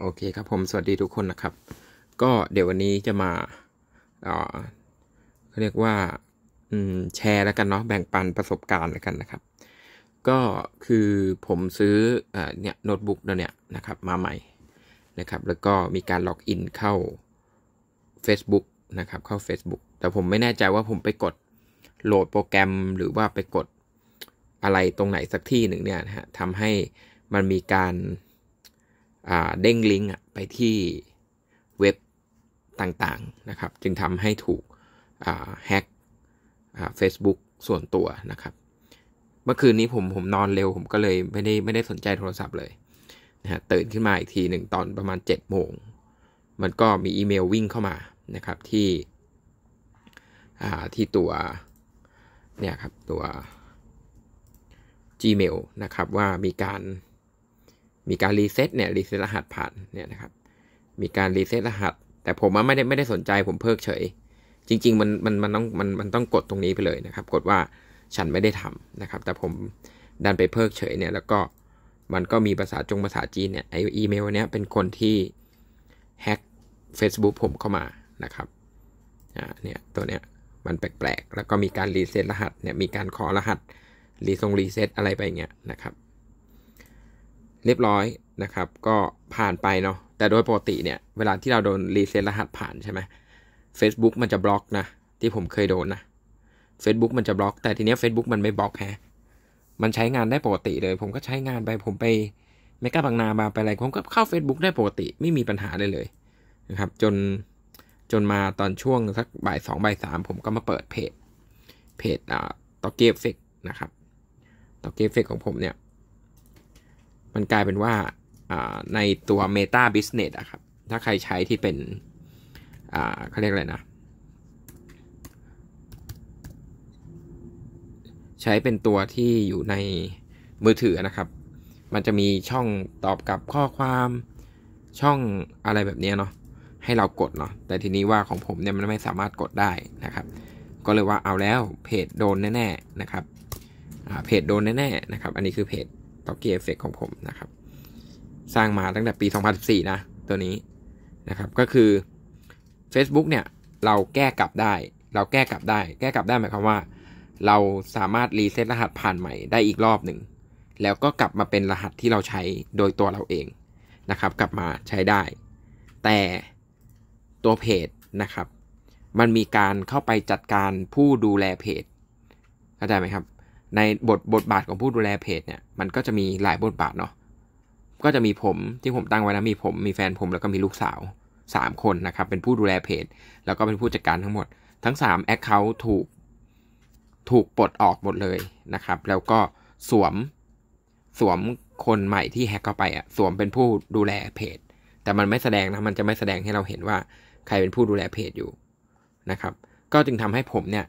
โอเคครับผมสวัสดีทุกคนนะครับ ก็เดี๋ยววันนี้จะมาเาเรียกว่าแชร์แล้วกันเนาะแบ่งปันประสบการณ์แล้วกันนะครับ ก็คือผมซื้อเนี่ยโน้ตบุ๊กแล้วเนี่ย นะครับมาใหม่ นะครับ แล้วก็มีการล็อกอินเข้า Facebook นะครับ เข้า Facebook แต่ผมไม่แน่ใจว่าผมไปกดโหลดโปรแกรมหรือว่าไปกดอะไรตรงไหนสักที่หนึ่งเนี่ยนะฮะทำให้มันมีการเด้งลิงก์ไปที่เว็บต่างๆนะครับ จึงทำให้ถูกแฮกเฟซบุ๊กส่วนตัวนะครับ เมื่อคืนนี้ผมผมนอนเร็วผมก็เลยไม่ได้ไม่ได้สนใจโทรศัพท์เลยนะฮะตื่นขึ้นมาอีกทีหนึ่งตอนประมาณ7จ็ดโมงมันก็มีอีเมลวิ่งเข้ามานะครับที่ที่ตัวเนี่ยครับตัว Gmail นะครับว่ามีการมีการรีเซ็ตเนี่ยรีเซ็ตรหัสผ่านเนี่ยนะครับมีการรีเซ็ตรหัส แต่ผมไม่ได้ไม่ได้สนใจผมเพิกเฉย จริง ๆ มันมันมันต้องมันมันต้องกดตรงนี้ไปเลยนะครับ กดว่าฉันไม่ได้ทำนะครับแต่ผมดันไปเพิกเฉยเนี่ยแล้วก็มันก็มีภาษาจงภาษาจีนเนี่ยไออีเมลเนี้ยเป็นคนที่แฮ็ก Facebook ผมเข้ามานะครับอ่าเนี่ยตัวเนี้ยมันแปลกๆ แล้วก็มีการรีเซ็ตรหัสเนี่ยมีการขอรหัสรีทรงรีเซ็ตอะไรไปเงี้ยนะครับเรียบร้อยนะครับ ก็ผ่านไปเนาะ แต่โดยปกติเนี่ย เวลาที่เราโดนรีเซ็ตรหัสผ่านใช่ไหม Facebook มันจะบล็อกนะ ที่ผมเคยโดนนะ Facebook มันจะบล็อก แต่ทีเนี้ย Facebook มันไม่บล็อกแฮะ มันใช้งานได้ปกติเลย ผมก็ใช้งานไป ผมไปไม่ก้าบางนาบาไปอะไร ผมก็เข้า Facebook ได้ปกติ ไม่มีปัญหาเลยเลยนะครับ จน จนมาตอนช่วงสักบ่ายสองบ่ายสามผมก็มาเปิดเพจ เพจอ่าตอกเกฟเฟกนะครับตอกเกฟเฟกของผมเนี่ยมันกลายเป็นว่าในตัว Meta Business อะครับ ถ้าใครใช้ที่เป็นเขาเรียกอะไรนะ ใช้เป็นตัวที่อยู่ในมือถือนะครับ มันจะมีช่องตอบกลับข้อความช่องอะไรแบบนี้เนาะให้เรากดเนาะ แต่ทีนี้ว่าของผมเนี่ยมันไม่สามารถกดได้นะครับ ก็เลยว่าเอาแล้วเพจ โดนแน่ ๆ นะครับเพจโดนแน่ ๆ นะครับ อันนี้คือเพจต o ก g กี r เอฟเฟกของผมนะครับ สร้างมาตั้งแต่ปี 2014 นะตัวนี้นะครับก็คือ Facebook เนี่ย เราแก้กลับได้ เราแก้กลับได้แก้กลับได้หมายความว่า เราสามารถรีเซ็ตรหัสผ่านใหม่ได้อีกรอบหนึ่ง แล้วก็กลับมาเป็นรหัสที่เราใช้โดยตัวเราเองนะครับกลับมาใช้ได้ แต่ตัวเพจนะครับ มันมีการเข้าไปจัดการผู้ดูแลเพจเข้าใจไหมครับในบทบทบาทของผู้ดูแลเพจเนี่ยมันก็จะมีหลายบทบาทเนาะก็จะมีผมที่ผมตั้งไว้นะมีผมมีแฟนผม แล้วก็มีลูกสาว 3 คนนะครับเป็นผู้ดูแลเพจ แล้วก็เป็นผู้จัดการทั้งหมด ทั้ง 3 a c c o u n ์ถูกถูกปลดออกหมดเลยนะครับ แล้วก็สวมสวมคนใหม่ที่แฮกเข้าไปอ่ะสวมเป็นผู้ดูแลเพจ แต่มันไม่แสดงนะมันจะไม่แสดงให้เราเห็นว่า ใครเป็นผู้ดูแลเพจอยู่นะครับก็จึงทำให้ผมเนี่ย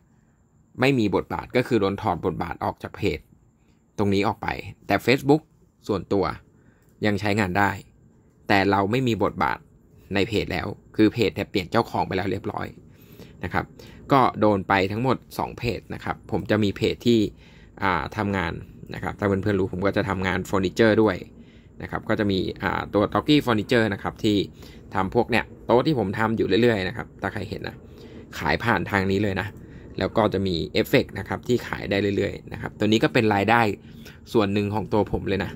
ไม่มีบทบาทก็คือโดนถอดบทบาทออกจากเพจ ตรงนี้ออกไป แต่ Facebook ส่วนตัวยังใช้งานได้ แต่เราไม่มีบทบาทในเพจแล้วคือเพจแต่เปลี่ยนเจ้าของไปแล้วเรียบร้อยนะครับ ก็โดนไปทั้งหมด2เพจนะครับ ผมจะมีเพจที่ทำงานนะครับถ้าเพื่อนๆรู้ผมก็จะทำงานเฟอร์นิเจอร์ด้วยนะครับก็จะมีตัวต็อกกี้เฟอร์นิเจอร์นะครับ ที่ทำพวกเนี่ยโต๊ะที่ผมทำอยู่เรื่อยๆนะครับถ้าใครเห็นนะขายผ่านทางนี้เลยนะแล้วก็จะมีเอฟเฟกนะครับที่ขายได้เรื่อยๆนะครับตัวนี้ก็เป็นรายได้ส่วนหนึ่งของตัวผมเลยนะ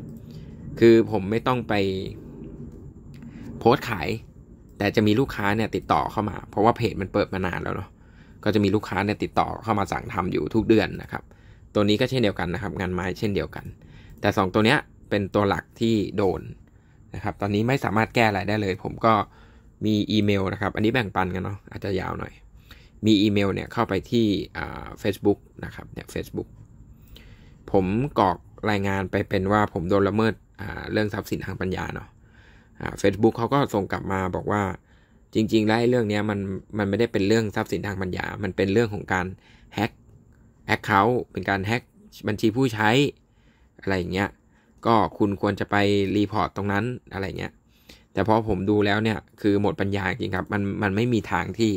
คือผมไม่ต้องไปโพสขาย แต่จะมีลูกค้าเนี่ยติดต่อเข้ามาเพราะว่าเพจมันเปิดมานานแล้วเนาะก็จะมีลูกค้าเนี่ยติดต่อเข้ามาสั่งทำอยู่ทุกเดือนนะครับ ตัวนี้ก็เช่นเดียวกันนะครับ งานไม้เช่นเดียวกัน แต่ 2 ตัวเนี้ยเป็นตัวหลักที่โดนนะครับตอนนี้ไม่สามารถแก้อะไรได้เลย ผมก็มีอีเมลนะครับ อันนี้แบ่งปันกันเนาะอาจจะยาวหน่อยมีอีเมลเนี่ยเข้าไปที่เฟซบุ๊กนะครับเนี่ยเฟซบุ๊กผมกรอกรายงานไปเป็นว่าผมโดนละเมิดเรื่องทรัพย์สินทางปัญญาเนาะเฟซบุ๊กเขาก็ส่งกลับมาบอกว่าจริง ๆ แล้วเรื่องนี้มันมัน ไม่ได้เป็นเรื่องทรัพย์สินทางปัญญา มันเป็นเรื่องของการแฮกแอคเคาท์เป็นการแฮกบัญชีผู้ใช้อะไรอย่างเงี้ยก็คุณควรจะไปรีพอร์ตตรงนั้นอะไรเงี้ยแต่พอผมดูแล้วเนี่ย คือหมดปัญญา จริงครับ มัน มันไม่มีทางที่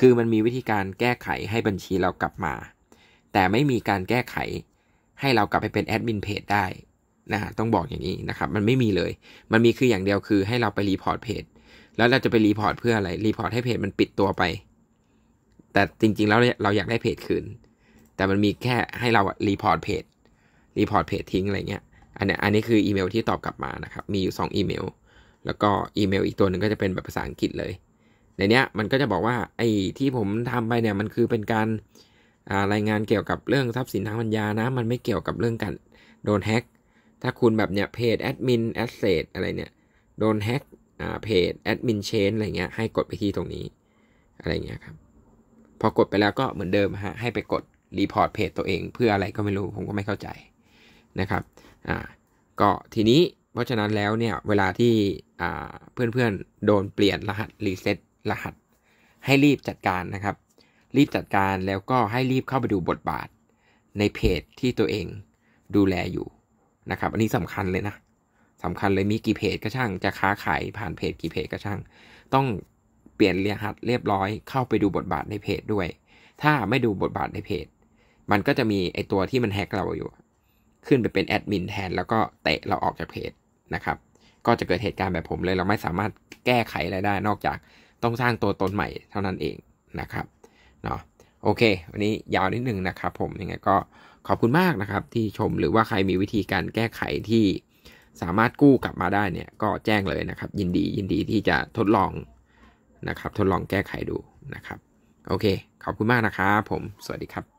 คือมันมีวิธีการแก้ไขให้บัญชีเรากลับมา แต่ไม่มีการแก้ไข ให้เรากลับไปเป็นแอดมินเพจได้นะฮะ ต้องบอกอย่างนี้นะครับ มันไม่มีเลย มันมีคืออย่างเดียวคือให้เราไปรีพอร์ตเพจ แล้วเราจะไปรีพอร์ตเพื่ออะไร รีพอร์ตให้เพจมันปิดตัวไป แต่จริงๆแล้วเราอยากได้เพจคืน แต่มันมีแค่ให้เรารีพอร์ตเพจ รีพอร์ตเพจทิ้งอะไรเงี้ย อันนี้อันนี้คืออีเมลที่ตอบกลับมานะครับ มีอยู่ 2 อีเมลแล้วก็อีเมลอีกตัวหนึ่งก็จะเป็นแบบภาษาอังกฤษเลย ในเนี้ยมันก็จะบอกว่าไอ้ที่ผมทำไปเนี่ยมันคือเป็นการรายงานเกี่ยวกับเรื่องทรัพย์สินทางปัญญานะ มันไม่เกี่ยวกับเรื่องการโดนแฮ็กถ้าคุณแบบเนี่ยเพจแอดมินแอดเซทอะไรเนี่ยโดนแฮ็กเพจแอดมินเชนอะไรเงี้ยให้กดไปที่ตรงนี้อะไรเงี้ยครับ พอกดไปแล้วก็เหมือนเดิมฮะให้ไปกดรีพอร์ตเพจตัวเอง เพื่ออะไรก็ไม่รู้ผมก็ไม่เข้าใจนะครับ อ่าก็ทีนี้เพราะฉะนั้นแล้วเนี่ยเวลาที่เพื่อนๆโดนเปลี่ยนรหัสรีเซ็ตรหัส ให้รีบจัดการนะครับ รีบจัดการแล้วก็ให้รีบเข้าไปดูบทบาทในเพจที่ตัวเองดูแลอยู่นะครับ อันนี้สำคัญเลยนะสำคัญเลยมีกี่เพจก็ช่างจะค้าขายผ่านเพจกี่เพจก็ช่าง ต้องเปลี่ยนรหัสเรียบร้อยเข้าไปดูบทบาทในเพจด้วย ถ้าไม่ดูบทบาทในเพจ มันก็จะมีไอตัวที่มันแฮกเราอยู่ ขึ้นไปเป็นแอดมินแทนแล้วก็เตะเราออกจากเพจนะครับ ก็จะเกิดเหตุการณ์แบบผมเลย เราไม่สามารถแก้ไขอะไรได้นอกจากต้องสร้างตัวตนใหม่เท่านั้นเองนะครับ เนาะโอเค วันนี้ยาวนิดนึงนะครับ ผม ยังไงก็ขอบคุณมากนะครับ ที่ชม หรือว่าใครมีวิธีการแก้ไขที่สามารถกู้กลับมาได้เนี่ยก็แจ้งเลยนะครับ ยินดียินดีที่จะทดลองนะครับทดลองแก้ไขดูนะครับ โอเคขอบคุณมากนะครับ ผม สวัสดีครับ